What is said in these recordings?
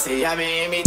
Se a BMW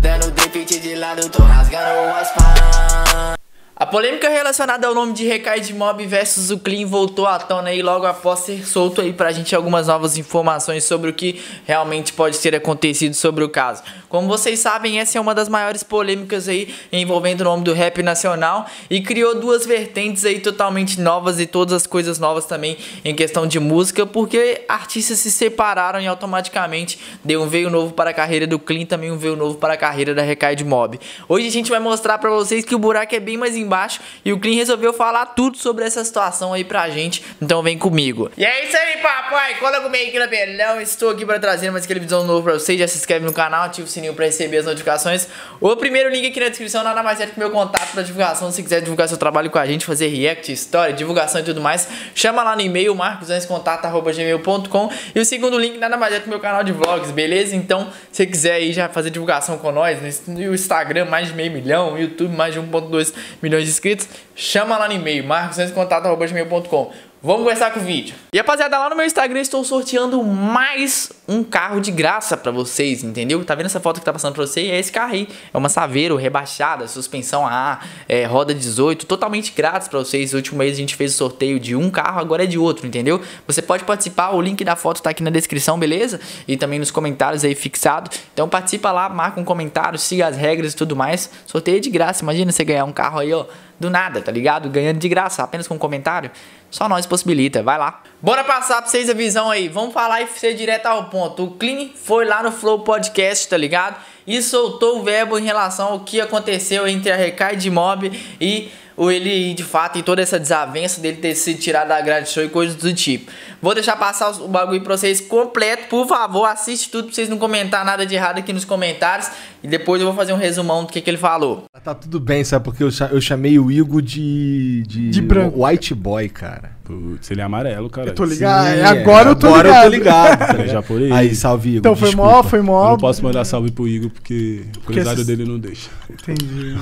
Dando defeat de lado, tô rasgando o asfalto. a polêmica relacionada ao nome de Recaide Mob versus o Clean voltou à tona aí logo após ser solto aí pra gente algumas novas informações sobre o que realmente pode ter acontecido sobre o caso. Como vocês sabem, essa é uma das maiores polêmicas aí envolvendo o nome do rap nacional e criou duas vertentes aí totalmente novas e todas as coisas novas também em questão de música, porque artistas se separaram e automaticamente deu um veio novo para a carreira do Clean, também um veio novo para a carreira da Recaid Mob. Hoje a gente vai mostrar para vocês que o buraco é bem mais embaixo e o Clean resolveu falar tudo sobre essa situação aí pra gente, então vem comigo. E é isso aí, papai, cola comigo aqui na Belão, estou aqui para trazer mais aquele vídeo novo pra vocês, já se inscreve no canal, ativa o sininho sininho para receber as notificações. O primeiro link aqui na descrição, nada mais é do que meu contato para divulgação. Se quiser divulgar seu trabalho com a gente, fazer react, história, divulgação e tudo mais, chama lá no e-mail marcosantescontato.gmail.com E o segundo link, nada mais é do que meu canal de vlogs, beleza? Então, se quiser aí já fazer divulgação com nós, no Instagram mais de meio milhão, YouTube mais de 1.2 milhões de inscritos, chama lá no e-mail marcosantescontato.gmail.com Vamos começar com o vídeo. E rapaziada, lá no meu Instagram estou sorteando mais um carro de graça para vocês, entendeu? Tá vendo essa foto que tá passando pra você? É esse carro aí. É uma Saveiro rebaixada, suspensão A, é, roda 18, totalmente grátis para vocês. No último mês a gente fez o sorteio de um carro, agora é de outro, entendeu? Você pode participar, o link da foto tá aqui na descrição, beleza? E também nos comentários aí fixado. Então participa lá, marca um comentário, siga as regras e tudo mais. Sorteio de graça, imagina você ganhar um carro aí, ó, do nada, tá ligado? Ganhando de graça, apenas com um comentário. Só nós possibilita, vai lá. Bora passar pra vocês a visão aí. Vamos falar e ser direto ao ponto. O Clean foi lá no Flow Podcast, tá ligado? E soltou o verbo em relação ao que aconteceu entre a Recai de Mob e o ele, de fato, e toda essa desavença dele ter se tirado da grade show e coisas do tipo. Vou deixar passar o bagulho pra vocês completo. Por favor, assiste tudo pra vocês não comentar nada de errado aqui nos comentários. E depois eu vou fazer um resumão do que, que ele falou. Tá tudo bem, sabe? Porque eu chamei o Igor de. de, de branco. White boy, cara. Putz, ele é amarelo, cara. Eu tô ligado. Sim, é, agora, eu tô agora ligado. eu tô ligado. Tá Japonês. Aí, salve, Igor. Então foi mó, foi mó. Eu não posso mandar salve pro Igor porque, porque o empresário esses... dele não deixa. Entendi.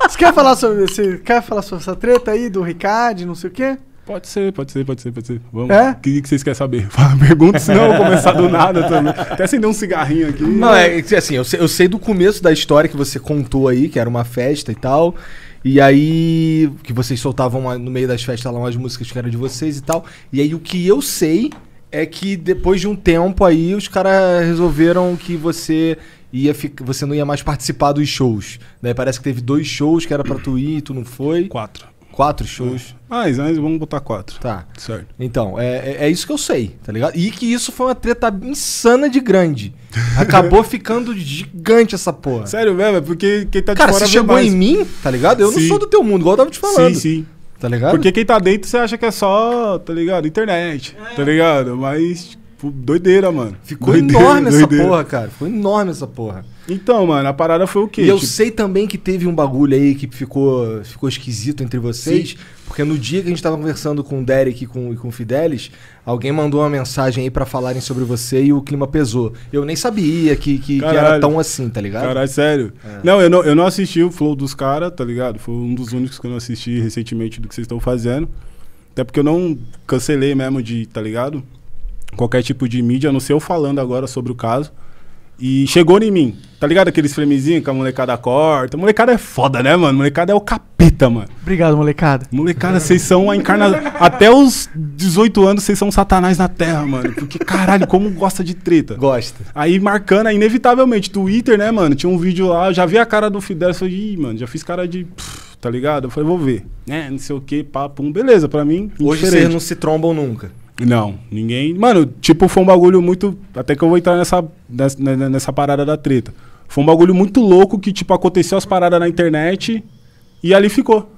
você quer falar sobre. Você quer falar sobre essa treta aí do Ricard, não sei o quê? Pode ser, pode ser, pode ser, pode ser. Vamos. É? O que, que vocês querem saber? Pergunta, senão eu vou começar do nada também. Até acender um cigarrinho aqui. Não, é, é assim, eu sei, eu sei do começo da história que você contou aí, que era uma festa e tal. E aí, que vocês soltavam no meio das festas lá umas músicas que eram de vocês e tal. E aí, o que eu sei é que depois de um tempo aí, os caras resolveram que você ia ficar, você não ia mais participar dos shows. Né? parece que teve dois shows que era pra tu ir e tu não foi. Quatro. Quatro shows. Mais, ah, mas vamos botar quatro. Tá. Certo. Então, é, é, é, isso que eu sei, tá ligado? E que isso foi uma treta insana de grande. Acabou ficando gigante essa porra. Sério mesmo? É porque quem tá de Cara, fora você chegou mais. em mim, tá ligado? Eu sim. não sou do teu mundo, igual eu tava te falando. Sim, sim. Tá ligado? Porque quem tá dentro você acha que é só, tá ligado? Internet, é. tá ligado? Mas doideira, mano. Ficou doideira, enorme doideira. essa porra, cara. Ficou enorme essa porra. Então, mano, a parada foi o quê? E eu tipo- sei também que teve um bagulho aí que ficou, ficou esquisito entre vocês, Sim. porque no dia que a gente tava conversando com o Derek e com, e com o Fidelis, alguém mandou uma mensagem aí para falarem sobre você e o clima pesou. Eu nem sabia que, que, que era tão assim, tá ligado? Caralho, sério. É. Não, eu não, eu não assisti o flow dos caras, tá ligado? Foi um dos únicos que eu não assisti recentemente do que vocês estão fazendo. Até porque eu não cancelei mesmo de, tá ligado? qualquer tipo de mídia, não sei eu falando agora sobre o caso. E chegou em mim, tá ligado? Aqueles framezinhos que a molecada corta. molecada é foda, né, mano? molecada é o capeta, mano. Obrigado, molecada. Molecada, vocês são a encarnação. Até os 18 anos, vocês são satanás na terra, mano. Porque, caralho, como gosta de treta. Gosta. Aí marcando, inevitavelmente, Twitter, né, mano? Tinha um vídeo lá, eu já vi a cara do Fidel. Eu falei, ih, mano, já fiz cara de. tá ligado? Eu falei, vou ver. Né, não sei o que, papo, beleza, pra mim. Hoje vocês não se trombam nunca. Não, ninguém. Mano, tipo, foi um bagulho muito. Até que eu vou entrar nessa, nessa, nessa parada da treta. Foi um bagulho muito louco que, tipo, aconteceu as paradas na internet e ali ficou.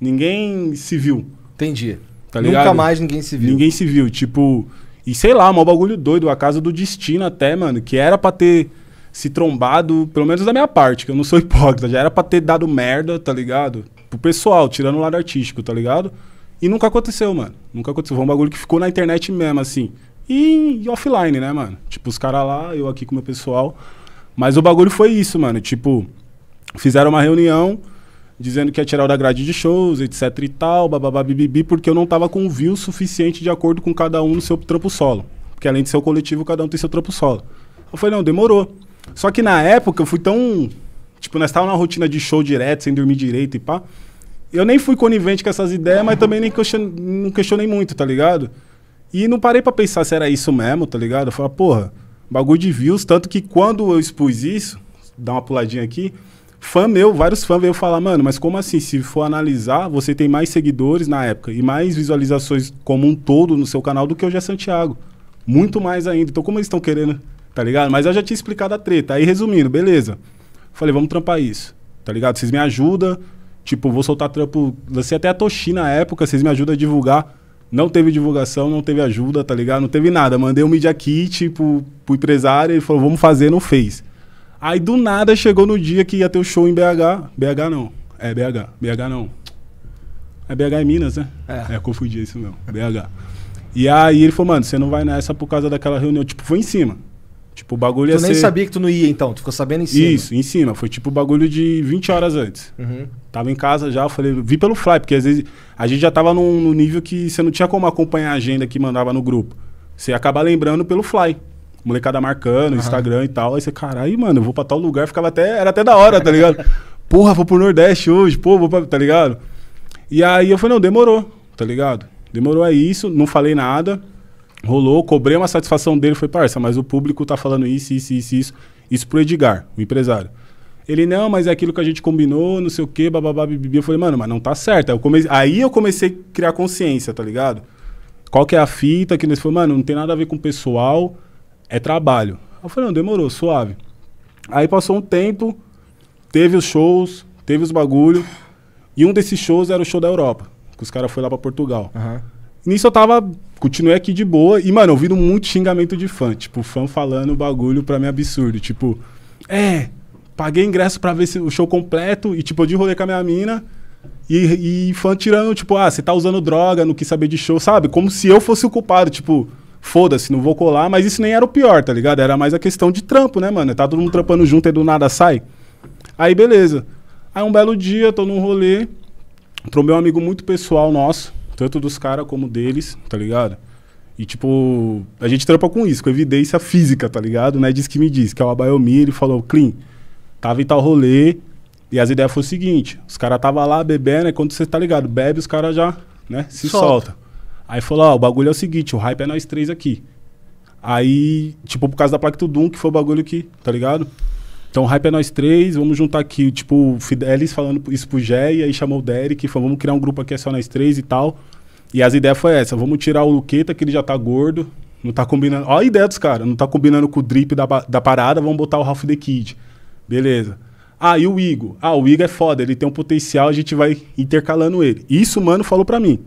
Ninguém se viu. Entendi. Tá ligado? Nunca mais ninguém se viu. Ninguém se viu. Tipo, e sei lá, um bagulho doido, a casa do destino até, mano, que era pra ter se trombado, pelo menos da minha parte, que eu não sou hipócrita, já era pra ter dado merda, tá ligado? Pro pessoal, tirando o lado artístico, tá ligado? E nunca aconteceu, mano. Nunca aconteceu. Foi um bagulho que ficou na internet mesmo, assim. E, e offline, né, mano? Tipo, os caras lá, eu aqui com o meu pessoal. Mas o bagulho foi isso, mano. Tipo, fizeram uma reunião dizendo que ia tirar o da grade de shows, etc e tal, bababá, bibibi, porque eu não tava com view suficiente de acordo com cada um no seu trampo solo. Porque além de ser o coletivo, cada um tem seu trampo solo. Eu falei, não, demorou. Só que na época eu fui tão. Tipo, nós estávamos na rotina de show direto, sem dormir direito e pá. Eu nem fui conivente com essas ideias, mas também nem question, não questionei muito, tá ligado? E não parei para pensar se era isso mesmo, tá ligado? Eu falei, porra, bagulho de views. Tanto que quando eu expus isso, dá uma puladinha aqui, fã meu, vários fãs veio falar, mano, mas como assim? Se for analisar, você tem mais seguidores na época e mais visualizações como um todo no seu canal do que o é Santiago. Muito mais ainda. Então, como eles estão querendo, tá ligado? Mas eu já tinha explicado a treta. Aí, resumindo, beleza. Falei, vamos trampar isso, tá ligado? Vocês me ajudam Tipo, vou soltar trampo. Lancei até a Toshi na época, vocês me ajudam a divulgar. Não teve divulgação, não teve ajuda, tá ligado? Não teve nada. Mandei um media kit pro, pro empresário, ele falou, vamos fazer, não fez. Aí do nada chegou no dia que ia ter o show em BH. BH não. É BH. BH não. É BH em Minas, né? É, é confundi isso mesmo. É BH. E aí ele falou, mano, você não vai nessa por causa daquela reunião. Tipo, foi em cima. Tipo, o bagulho tu ia nem sabia que tu não ia, então. Tu ficou sabendo em cima. Isso, em cima. Foi tipo o bagulho de 20 horas antes. Uhum. Tava em casa já, eu falei... Vi pelo fly, porque às vezes... A gente já tava num, num nível que você não tinha como acompanhar a agenda que mandava no grupo. Você acaba lembrando pelo fly. Molecada marcando, uhum. Instagram e tal. Aí você, caralho, mano, eu vou pra tal lugar. Ficava até... Era até da hora, tá ligado? Porra, vou pro Nordeste hoje. Pô, vou pra... Tá ligado? E aí eu falei, não, demorou, tá ligado? Demorou é isso. Não falei nada. Rolou, cobrei uma satisfação dele, foi, parça, mas o público tá falando isso, isso, isso, isso. Isso pro Edgar, o empresário. Ele, não, mas é aquilo que a gente combinou, não sei o quê, bababá, bibibi. Eu falei, mano, mas não tá certo. Eu comecei, aí eu comecei a criar consciência, tá ligado? Qual que é a fita que nesse foi, mano, não tem nada a ver com o pessoal, é trabalho. Eu falei, não, demorou, suave. Aí passou um tempo, teve os shows, teve os bagulho, e um desses shows era o show da Europa, que os caras foram lá pra Portugal. Uhum. Nisso eu tava. Continuei aqui de boa. E, mano, ouvindo muito xingamento de fã. Tipo, fã falando bagulho pra mim absurdo. Tipo, é, paguei ingresso pra ver o show completo. E, tipo, eu de rolê com a minha mina. E, e fã tirando, tipo, ah, você tá usando droga, não quis saber de show, sabe? Como se eu fosse o culpado. Tipo, foda-se, não vou colar. Mas isso nem era o pior, tá ligado? Era mais a questão de trampo, né, mano? Tá todo mundo trampando junto e do nada sai. Aí, beleza. Aí, um belo dia, tô num rolê. Trombei meu amigo muito pessoal nosso. Tanto dos caras como deles, tá ligado? E, tipo, a gente trampa com isso, com evidência física, tá ligado? Né? Diz que me diz, que é o Abaiomir, e falou, Clean, tava em tal rolê, e as ideias foram o seguinte, os caras tava lá bebendo, e quando você tá ligado, bebe, os caras já, né, se solta. solta. Aí falou, ó, o bagulho é o seguinte, o hype é nós três aqui. Aí, tipo, por causa da Plaque Tudum, que foi o bagulho que, tá ligado? Então o hype é nós três, vamos juntar aqui, tipo, o Fidelis falando isso pro Gé, e aí chamou o Derek e falou, vamos criar um grupo aqui é só nós três e tal. E as ideias foi essa, vamos tirar o Luqueta, que ele já tá gordo, não tá combinando. Olha a ideia dos caras, não tá combinando com o drip da, da parada, vamos botar o Ralph the Kid. Beleza. Ah, e o Igor? Ah, o Igor é foda, ele tem um potencial, a gente vai intercalando ele. Isso o mano falou pra mim,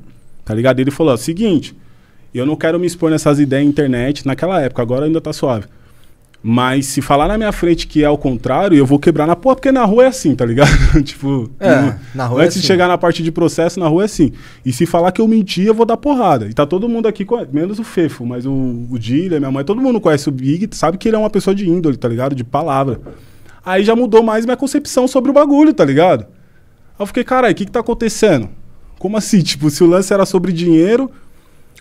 tá ligado? Ele falou, ó, seguinte, eu não quero me expor nessas ideias na internet, naquela época, agora ainda tá suave. Mas se falar na minha frente que é ao contrário, eu vou quebrar na porra, porque na rua é assim, tá ligado? tipo, é, na rua é antes é assim. de chegar na parte de processo, na rua é assim. E se falar que eu menti, eu vou dar porrada. E tá todo mundo aqui, menos o Fefo, mas o, o Dília, minha mãe, todo mundo conhece o Big, sabe que ele é uma pessoa de índole, tá ligado? De palavra. Aí já mudou mais minha concepção sobre o bagulho, tá ligado? Aí eu fiquei, caralho, o que que tá acontecendo? Como assim? Tipo, se o lance era sobre dinheiro,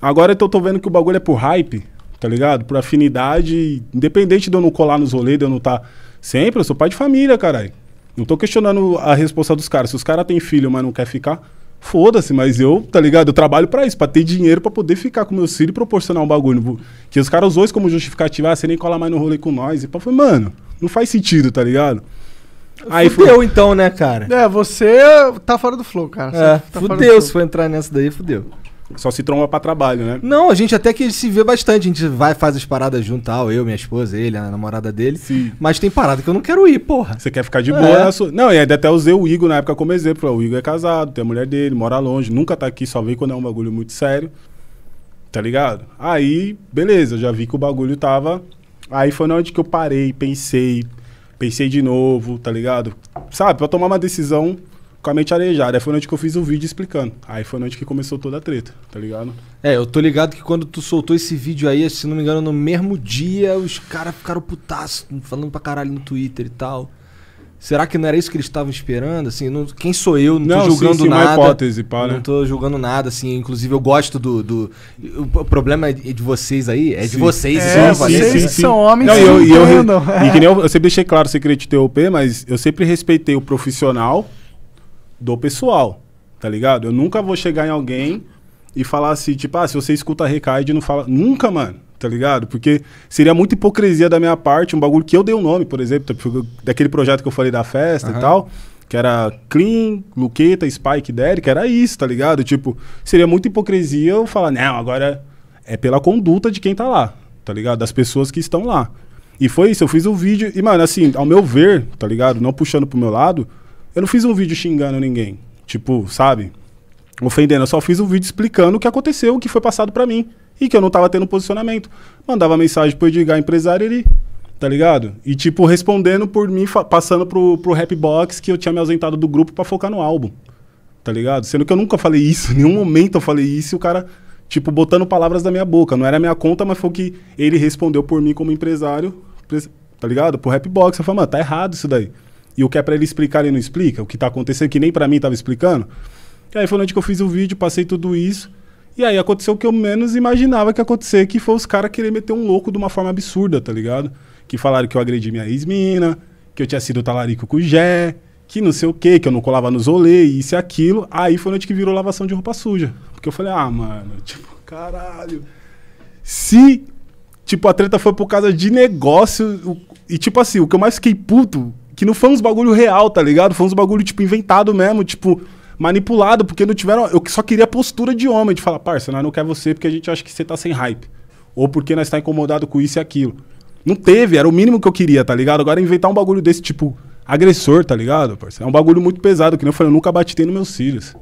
agora eu tô, tô vendo que o bagulho é por hype, tá ligado? Por afinidade, independente de eu não colar nos rolês, de eu não tá sempre, eu sou pai de família, caralho. Não tô questionando a resposta dos caras. Se os caras têm filho, mas não quer ficar, foda-se, mas eu, tá ligado? Eu trabalho para isso, para ter dinheiro para poder ficar com meus filhos e proporcionar um bagulho. Que os caras usam isso como justificativa, ah, você nem cola mais no rolê com nós. E pá, foi, mano, não faz sentido, tá ligado? Aí fudeu foi... então, né, cara? É, você tá fora do flow, cara. Você é, tá fudeu, se for entrar nessa daí, fudeu. Só se tromba pra trabalho, né? Não, a gente até que se vê bastante. A gente vai, faz as paradas junto, tal, eu, minha esposa, ele, a namorada dele. Sim. Mas tem parada que eu não quero ir, porra. Você quer ficar de é. boa na sua. Não, e ainda até usei o Igor na época como exemplo. O Igor é casado, tem a mulher dele, mora longe, nunca tá aqui, só vem quando é um bagulho muito sério. Tá ligado? Aí, beleza, já vi que o bagulho tava. Aí foi na de que eu parei, pensei, pensei de novo, tá ligado? Sabe, pra tomar uma decisão com a mente arejada. Aí foi noite que eu fiz o vídeo explicando. Aí foi noite que começou toda a treta, tá ligado? É, eu tô ligado que quando tu soltou esse vídeo aí, se não me engano, no mesmo dia, os caras ficaram putaço, falando pra caralho no Twitter e tal. Será que não era isso que eles estavam esperando? Assim, não, quem sou eu? Não, não tô julgando sim, sim, nada. Uma hipótese, pá, né? Não tô julgando nada, assim. Inclusive, eu gosto do. do o problema é de vocês aí. É sim. de vocês, é, sim, vocês sim, sim, são homens. Não, eu, eu, eu, e que nem eu, eu sempre deixei claro o secreto de TOP, mas eu sempre respeitei o profissional do pessoal, tá ligado? Eu nunca vou chegar em alguém e falar assim, tipo, ah, se você escuta Recaide, não fala. Nunca, mano, tá ligado? Porque seria muita hipocrisia da minha parte, um bagulho que eu dei o um nome, por exemplo, tipo, daquele projeto que eu falei da festa uhum. e tal que era Clean, Luqueta, Spike, Derek, era isso, tá ligado? Tipo, seria muita hipocrisia eu falar, não, agora é pela conduta de quem tá lá, tá ligado? Das pessoas que estão lá. E foi isso, eu fiz o um vídeo, e mano, assim, ao meu ver, tá ligado? Não puxando pro meu lado, eu não fiz um vídeo xingando ninguém. Tipo, sabe? Ofendendo. Eu só fiz um vídeo explicando o que aconteceu, o que foi passado para mim. E que eu não tava tendo posicionamento. Mandava mensagem pro Edgar, empresário, ele. Tá ligado? E, tipo, respondendo por mim, passando pro, pro rap que eu tinha me ausentado do grupo para focar no álbum. Tá ligado? Sendo que eu nunca falei isso, em nenhum momento eu falei isso e o cara tipo, botando palavras da minha boca. Não era minha conta, mas foi o que ele respondeu por mim como empresário, tá ligado? Pro Rapbox. Eu falei, mano, tá errado isso daí e o que é para ele explicar, ele não explica, o que está acontecendo, que nem para mim estava explicando. E aí foi onde que eu fiz o vídeo, passei tudo isso. E aí aconteceu o que eu menos imaginava que ia acontecer, que foi os caras querer meter um louco de uma forma absurda, tá ligado? Que falaram que eu agredi minha ex-mina, que eu tinha sido talarico com o Jé, que não sei o quê, que eu não colava nos rolê, isso e aquilo. Aí foi onde que virou lavação de roupa suja. Porque eu falei, ah, mano, tipo, caralho. Se, tipo, a treta foi por causa de negócio. E, tipo assim, o que eu mais fiquei puto que não foi uns bagulho real, tá ligado? Foi uns bagulho, tipo, inventado mesmo, tipo, manipulado, porque não tiveram. Eu só queria a postura de homem, de falar, parça, nós não quer você porque a gente acha que você tá sem hype. Ou porque nós tá incomodado com isso e aquilo. Não teve, era o mínimo que eu queria, tá ligado? Agora inventar um bagulho desse, tipo, agressor, tá ligado, É um bagulho muito pesado, que nem eu falei, eu nunca bati nos meus cílios.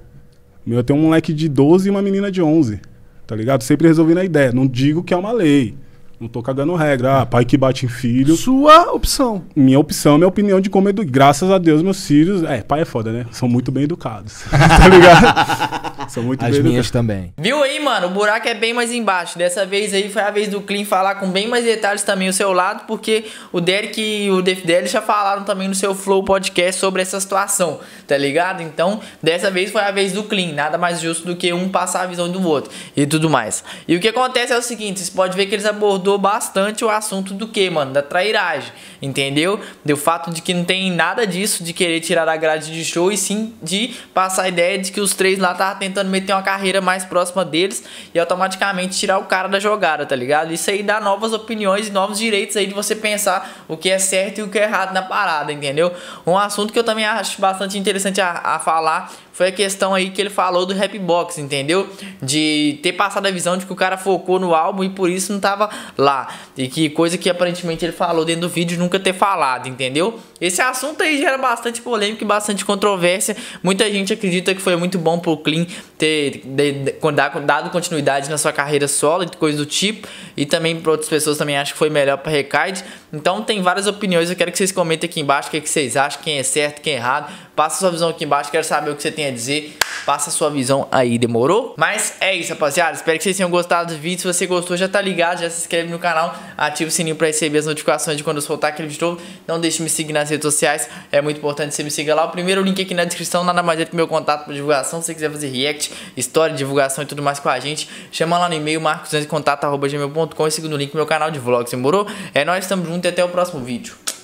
Meu, eu tenho um moleque de 12 e uma menina de 11, tá ligado? Sempre resolvendo a ideia. Não digo que é uma lei. Não tô cagando regra. Ah, pai que bate em filho. Sua opção. Minha opção, minha opinião de como educar. Graças a Deus, meus filhos. É, pai é foda, né? São muito bem educados. tá ligado? São muito As bem minhas educados. também. Viu aí, mano? O buraco é bem mais embaixo. Dessa vez aí foi a vez do Clean falar com bem mais detalhes também o seu lado, porque o Derek e o DFDL já falaram também no seu Flow Podcast sobre essa situação, tá ligado? Então, dessa vez foi a vez do Clean. Nada mais justo do que um passar a visão do outro e tudo mais. E o que acontece é o seguinte: você pode ver que eles abordaram mudou bastante o assunto do que, mano? Da trairagem, entendeu? Do fato de que não tem nada disso de querer tirar a grade de show e sim de passar a ideia de que os três lá estavam tentando meter uma carreira mais próxima deles e automaticamente tirar o cara da jogada, tá ligado? Isso aí dá novas opiniões e novos direitos aí de você pensar o que é certo e o que é errado na parada, entendeu? Um assunto que eu também acho bastante interessante a, a falar foi a questão aí que ele falou do rap box, entendeu? De ter passado a visão de que o cara focou no álbum e por isso não tava lá. E que coisa que aparentemente ele falou dentro do vídeo nunca ter falado, entendeu? Esse assunto aí gera bastante polêmica e bastante controvérsia. Muita gente acredita que foi muito bom pro Clean ter de, de, dar, dado continuidade na sua carreira solo e coisa do tipo. E também para outras pessoas também acho que foi melhor para Recaid. Então tem várias opiniões. Eu quero que vocês comentem aqui embaixo o que, é que vocês acham, quem é certo, quem é errado. Passa sua visão aqui embaixo, quero saber o que você tem a dizer. Passa sua visão aí, demorou? Mas é isso, rapaziada. Espero que vocês tenham gostado do vídeo. Se você gostou, já tá ligado, já se inscreve no canal, ativa o sininho para receber as notificações de quando eu soltar aquele vídeo novo. Não deixe de me seguir nas redes sociais. É muito importante que você me siga lá. O primeiro link aqui na descrição, nada mais é que meu contato para divulgação, se você quiser fazer react história, divulgação e tudo mais com a gente, chama lá no e-mail marcos.contato.gmail.com e segundo link meu canal de vlogs, demorou? É nós, estamos juntos e até o próximo vídeo.